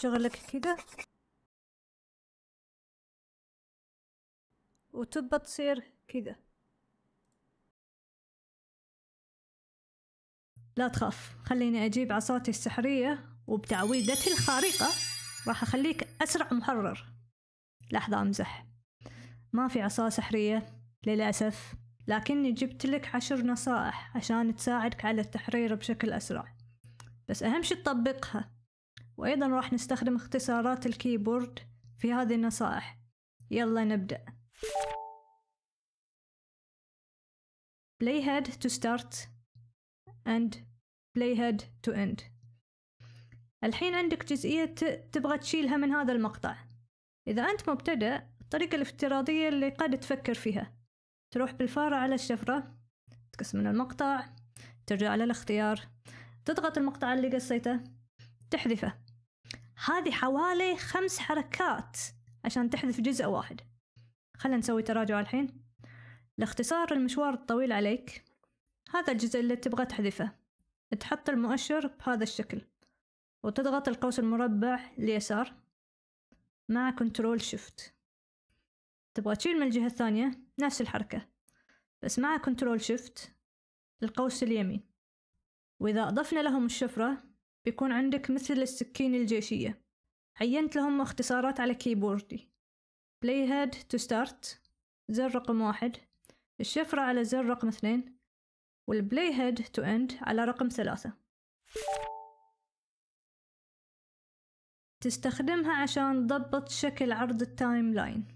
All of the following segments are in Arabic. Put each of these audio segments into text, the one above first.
شغلك كده وتبى تصير كده لا تخاف خليني أجيب عصاتي السحرية وبتعويدتي الخارقة راح أخليك أسرع محرر لحظة أمزح ما في عصا سحرية للأسف لكني جبت لك عشر نصائح عشان تساعدك على التحرير بشكل أسرع بس أهم شي تطبقها وأيضا راح نستخدم اختصارات الكيبورد في هذه النصائح يلا نبدأ playhead to start and playhead to end الحين عندك جزئية تبغى تشيلها من هذا المقطع إذا أنت مبتدأ الطريقة الافتراضية اللي قاعد تفكر فيها تروح بالفارة على الشفرة تقسم من المقطع ترجع على الاختيار تضغط المقطع اللي قصيته تحذفه هذه حوالي خمس حركات عشان تحذف جزء واحد خلنا نسوي تراجع الحين لاختصار المشوار الطويل عليك هذا الجزء اللي تبغى تحذفه تحط المؤشر بهذا الشكل وتضغط القوس المربع اليسار مع كنترول شيفت تبغى تشيل من الجهة الثانية نفس الحركة بس مع كنترول شيفت القوس اليمين وإذا أضفنا لهم الشفرة بيكون عندك مثل السكين الجيشية عينت لهم اختصارات على كيبوردي بلاي هيد تو ستارت زر رقم واحد الشفرة على زر رقم اثنين والبلاي هيد تو اند على رقم ثلاثة تستخدمها عشان تضبط شكل عرض التايم لاين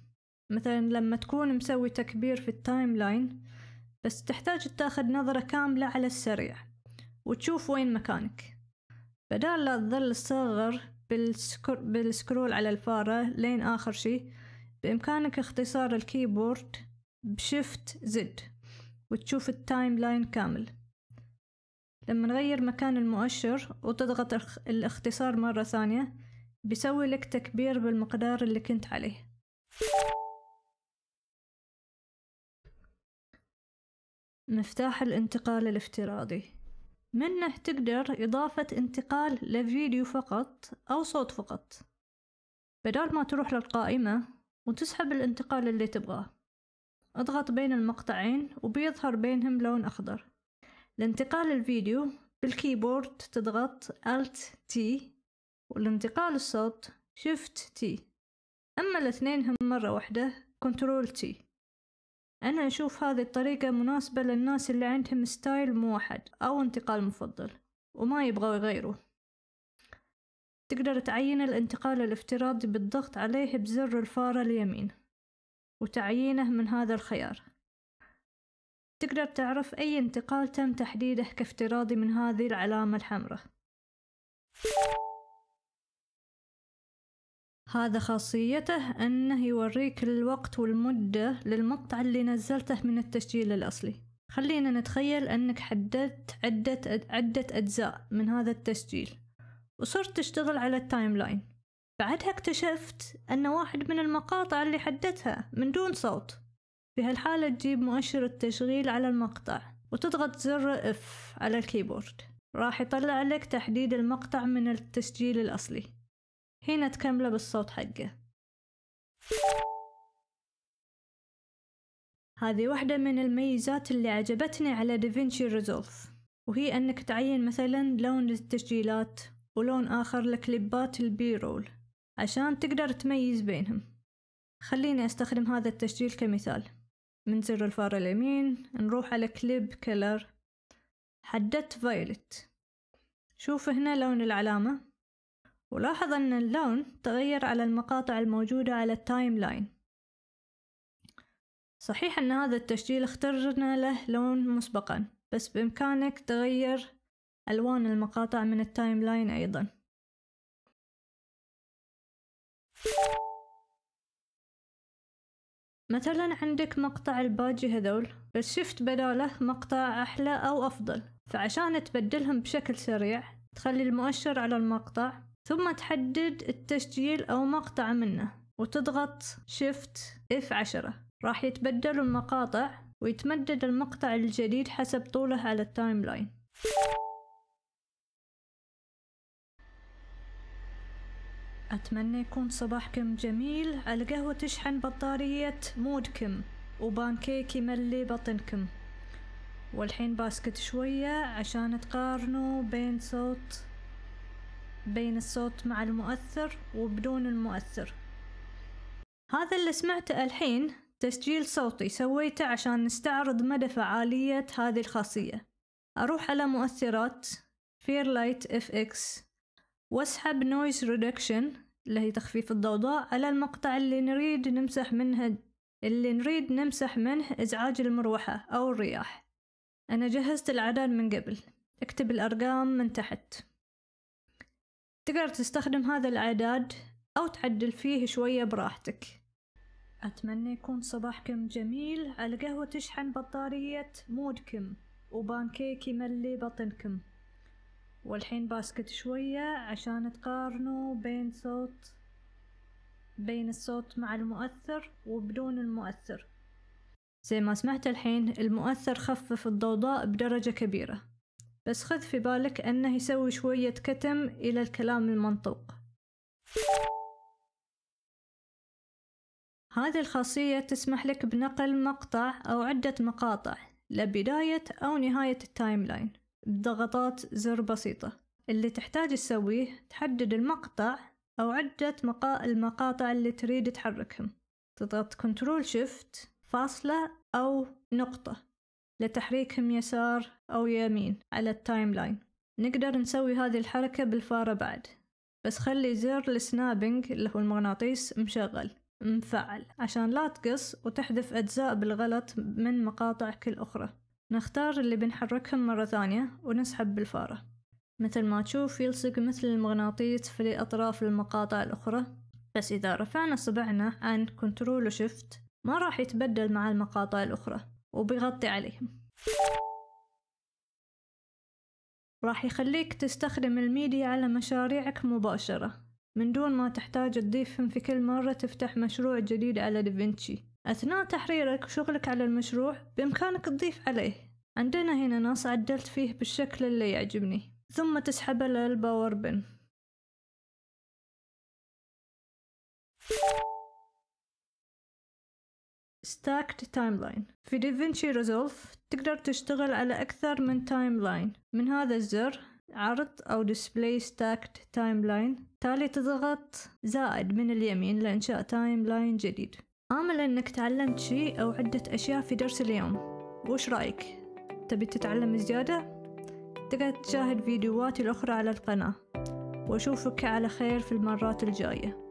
مثلا لما تكون مسوي تكبير في التايم لاين بس تحتاج تاخذ نظرة كاملة على السريع وتشوف وين مكانك بدال لا تظل تصغر بالسكر... بالسكرول على الفارة لين آخر شي بإمكانك اختصار الكيبورد بشفت زد وتشوف التايم لاين كامل لما نغير مكان المؤشر وتضغط الاختصار مرة ثانية بيسوي لك تكبير بالمقدار اللي كنت عليه مفتاح الانتقال الافتراضي منه تقدر إضافة انتقال لفيديو فقط أو صوت فقط بدال ما تروح للقائمة وتسحب الانتقال اللي تبغاه اضغط بين المقطعين وبيظهر بينهم لون أخضر لانتقال الفيديو بالكيبورد تضغط Alt T والانتقال الصوت Shift T أما الاثنين هم مرة واحدة Ctrl T أنا أشوف هذه الطريقة مناسبة للناس اللي عندهم ستايل موحد أو انتقال مفضل وما يبغوا يغيروه تقدر تعين الانتقال الافتراضي بالضغط عليه بزر الفارة اليمين وتعيينه من هذا الخيار تقدر تعرف أي انتقال تم تحديده كافتراضي من هذه العلامة الحمراء هذا خاصيته أنه يوريك الوقت والمدة للمقطع اللي نزلته من التسجيل الأصلي خلينا نتخيل أنك حددت عدة, عدة أجزاء من هذا التسجيل وصرت تشتغل على التايم لاين بعدها اكتشفت أن واحد من المقاطع اللي حددتها من دون صوت في هالحالة تجيب مؤشر التشغيل على المقطع وتضغط زر F على الكيبورد راح يطلع لك تحديد المقطع من التسجيل الأصلي هنا تكمله بالصوت حقه هذه واحدة من الميزات اللي عجبتني على دافنشي ريزولف وهي أنك تعين مثلا لون للتسجيلات ولون آخر لكليبات البيرول عشان تقدر تميز بينهم خليني أستخدم هذا التسجيل كمثال من زر الفار اليمين نروح على كليب كلر حددت فايلت شوف هنا لون العلامة ولاحظ أن اللون تغير على المقاطع الموجودة على التايم لاين صحيح أن هذا التسجيل اخترنا له لون مسبقا بس بإمكانك تغير ألوان المقاطع من التايم لاين أيضا مثلا عندك مقطع الباجي هذول بس شفت بداله مقطع أحلى أو أفضل فعشان تبدلهم بشكل سريع تخلي المؤشر على المقطع ثم تحدد التسجيل أو مقطع منه وتضغط شيفت اف عشرة راح يتبدل المقاطع ويتمدد المقطع الجديد حسب طوله على التايم لاين أتمنى يكون صباحكم جميل على قهوة تشحن بطارية مودكم وبانكيك يملي بطنكم والحين باسكت شوية عشان تقارنوا بين صوت بين الصوت مع المؤثر وبدون المؤثر هذا اللي سمعته الحين تسجيل صوتي سويته عشان نستعرض مدى فعالية هذه الخاصية أروح على مؤثرات Fairlight FX واسحب Noise Reduction اللي هي تخفيف الضوضاء على المقطع اللي نريد نمسح منه اللي نريد نمسح منه إزعاج المروحة أو الرياح أنا جهزت الأعداد من قبل اكتب الأرقام من تحت تقدر تستخدم هذا الإعداد أو تعدل فيه شوية براحتك أتمنى يكون صباحكم جميل على قهوة تشحن بطارية مودكم وبانكيك يملي بطنكم والحين باسكت شوية عشان تقارنوا بين صوت بين الصوت مع المؤثر وبدون المؤثر زي ما سمعت الحين المؤثر خفف الضوضاء بدرجة كبيرة بس خذ في بالك أنه يسوي شوية كتم إلى الكلام المنطوق هذه الخاصية تسمح لك بنقل مقطع أو عدة مقاطع لبداية أو نهاية التايم لاين بضغطات زر بسيطة اللي تحتاج تسويه تحدد المقطع أو عدة مقا... المقاطع اللي تريد تحركهم تضغط كنترول شيفت فاصلة أو نقطة لتحريكهم يسار أو يمين على التايم لاين نقدر نسوي هذه الحركة بالفارة بعد بس خلي زر السنابينج اللي هو المغناطيس مشغل مفعل عشان لا تقص وتحذف أجزاء بالغلط من مقاطع كل أخرى نختار اللي بنحركهم مرة ثانية ونسحب بالفارة مثل ما تشوف يلصق مثل المغناطيس في أطراف المقاطع الأخرى بس إذا رفعنا صبعنا عن كنترول وشفت ما راح يتبدل مع المقاطع الأخرى وبيغطي عليهم راح يخليك تستخدم الميديا على مشاريعك مباشرة من دون ما تحتاج تضيفهم في كل مرة تفتح مشروع جديد على دافنشي أثناء تحريرك وشغلك على المشروع بإمكانك تضيف عليه عندنا هنا نص عدلت فيه بالشكل اللي يعجبني ثم تسحبه للباور بن stacked timeline في DaVinci Resolve تقدر تشتغل على أكثر من timeline من هذا الزر عرض أو display stacked timeline تالي تضغط زائد من اليمين لإنشاء timeline جديد آمل أنك تعلمت شيء أو عدة أشياء في درس اليوم وش رأيك؟ تبي تتعلم زيادة؟ تقدر تشاهد فيديوهاتي الأخرى على القناة وأشوفك على خير في المرات الجايه